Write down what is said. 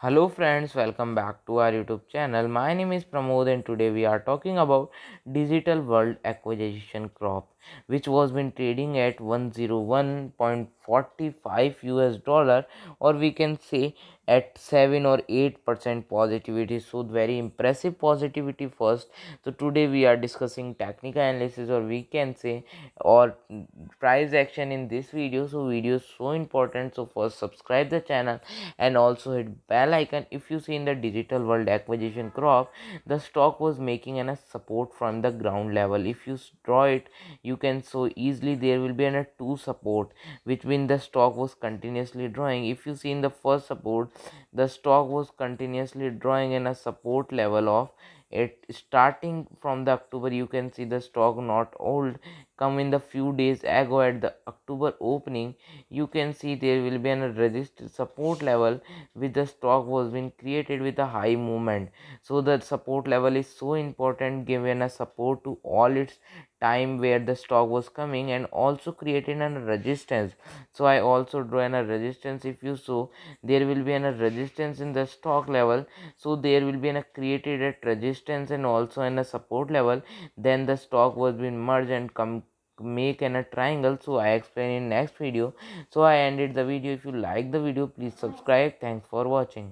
hello friends welcome back to our youtube channel my name is pramod and today we are talking about digital world acquisition crop which was been trading at 101.45 US dollar or we can say at 7 or 8 percent positivity so very impressive positivity first so today we are discussing technical analysis or we can say or price action in this video so video is so important so first subscribe the channel and also hit bell icon if you see in the digital world acquisition crop the stock was making an a support from the ground level if you draw it you you can so easily there will be another a two support which mean the stock was continuously drawing if you see in the first support the stock was continuously drawing in a support level of it starting from the october you can see the stock not old come in the few days ago at the october opening you can see there will be an resist support level with the stock was been created with a high movement so the support level is so important given a support to all its time where the stock was coming and also creating a resistance so i also draw a resistance if you so there will be a resistance in the stock level so there will be a created at resistance resistance and also in a support level then the stock was being merged and come make in a triangle so i explain in next video so i ended the video if you like the video please subscribe thanks for watching